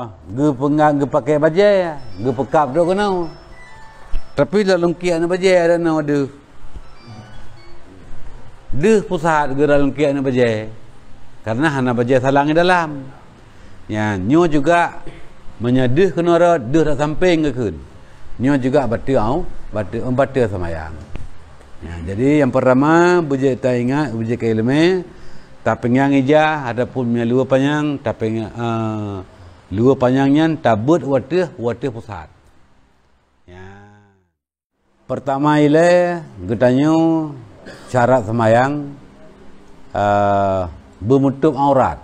Ah, gu pengak gu pakai baje, ah. gu pekap tu kena. Tapi dalam kian baje ada nak ada. Duh pusat gu dalam kian baje. Karena hana baje salang dalam. Ya, nyo juga menyedih kena ro duh dah samping ke kun. Nyo juga batu au, batu um, batu sama yang. Ya, jadi yang pertama buje ta ingat buje ke ilmu tapi yang ija ataupun yang luar panjang tapi uh, ah, Luar panjangnya tabut water water pusat. Ya. Pertama ile getanyo cara semayang uh, bermutup aurat.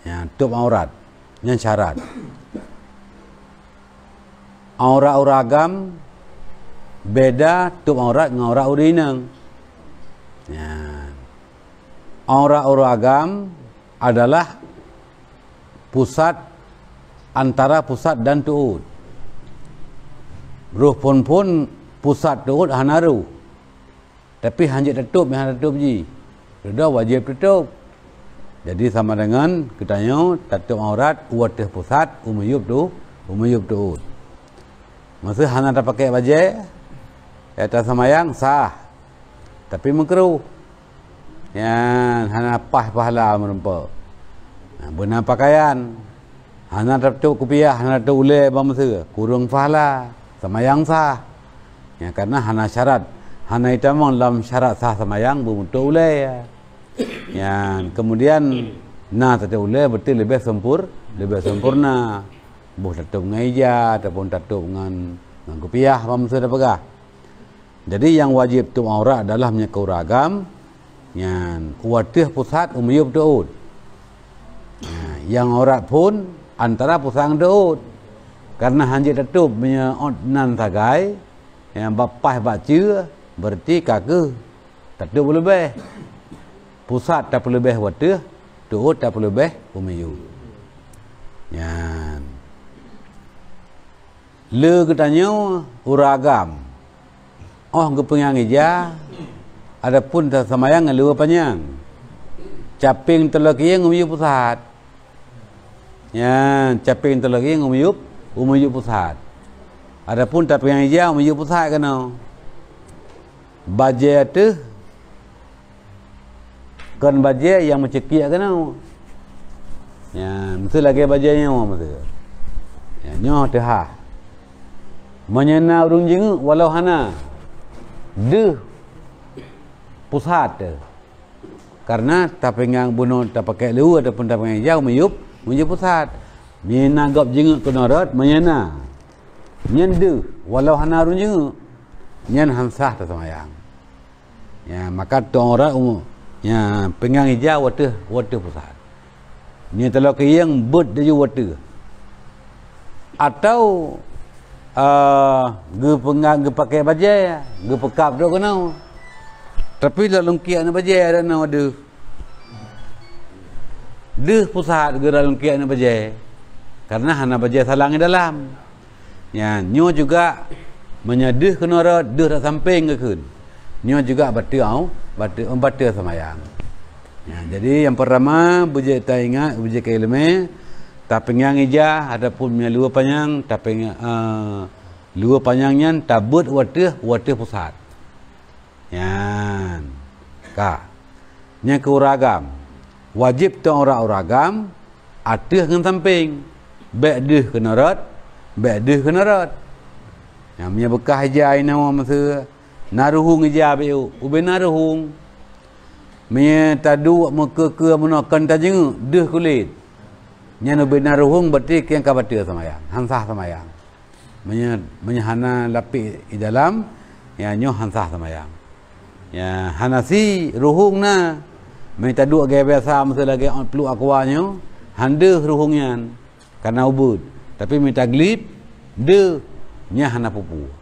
Ya, tutup aurat. Yang syarat. Aurat uragam beda tutup aurat dengan aurat urinang. Ya. Aurat uragam adalah pusat antara pusat dan tuud. Ruh pun pun pusat tuud hanaru. Tapi hanya tetup, yang tertutup ji. Reda wajib tetup. Jadi sama dengan kita nyo tetup aurat uatih pusat umayub tu umayub tuud. Masa hanya tak pakai baju, ya tak sama yang sah. Tapi mengkeru. Ya, hanya pah pahala merempak. Ha, benar pakaian hanya tertutup kupiah hanya tertutup ule bermasa kurung fahla sama yang sah ya karena hanya syarat hanya itu memang dalam syarat sah sama yang belum tertutup ule ya ya kemudian na tertutup ule berarti lebih sempur lebih sempurna boleh tertutup ngaija ataupun tertutup dengan dengan kupiah bermasa dapatkah jadi yang wajib tu aurat adalah menyekuragam yang kuatih pusat umiyub tu'ud yang orang pun antara pusang deut, karena hanji tetup punya onan sagai yang bapah baca berarti kaku tetup lebih pusat tak lebih waktu deut tak lebih umiyu ya le ketanya uragam oh ngepengang ija adapun tak sama yang ngelua panjang caping telok yang umiyu pusat Ya, caping terlering umiyup, umiyup pusat. Adapun caping yang hijau umiyup pusat kena. Baje tu kan baje yang mencekik kena. Ya, mesti lagi baje yang mau mesti. Ya, nyoh teha. Menyena urung jing walau hana de pusat. Karena tapi yang bunuh tak pakai lewat ataupun tak yang jauh meyup Munje pusat. Mina gap jengut ke norot, menyena. Nyendu, walau hana run jengut. Nyen hansah ta semayang. Ya, maka tong orang umu. Ya, pengang hijau wate, wate pusat. Ni telok ke yang bud de ju wate. Atau a ah, ge pengang ge pakai bajai, ge pekap do kenal. Tapi dalam kiat ni bajai ada nama aduh. Deh pusat gerak lengkiat nak bajai. Karena hana bajai salang di dalam. Ya, nyo juga menyedih kenara deh tak samping ke kun. Nyo juga batu au, batu um, batu semayang. Ya, jadi yang pertama bujai tak ingat bujai ke ilmu tapeng yang ija ataupun punya luar panjang tapeng uh, eh, luar panjangnya tabut watu watu pusat. Ya. Ka. Nya keuragam wajib tu orang-orang agam atas dengan samping baik dia kena rat baik dia kena rat yang punya bekas je ayna orang masa naruhung je abis tu ubin naruhung punya tadu muka ke muna kan tak jeng dia kulit yang ubin naruhung berarti yang kau batu sama yang hansah sama yang menyehana lapik di dalam yang nyoh hansah sama yang yang hanasi ruhung na Minta duk gaya biasa masa lagi peluk akuanya. Handa seruhungian. Kana ubud. Tapi minta glip. De. Nyah na pupu.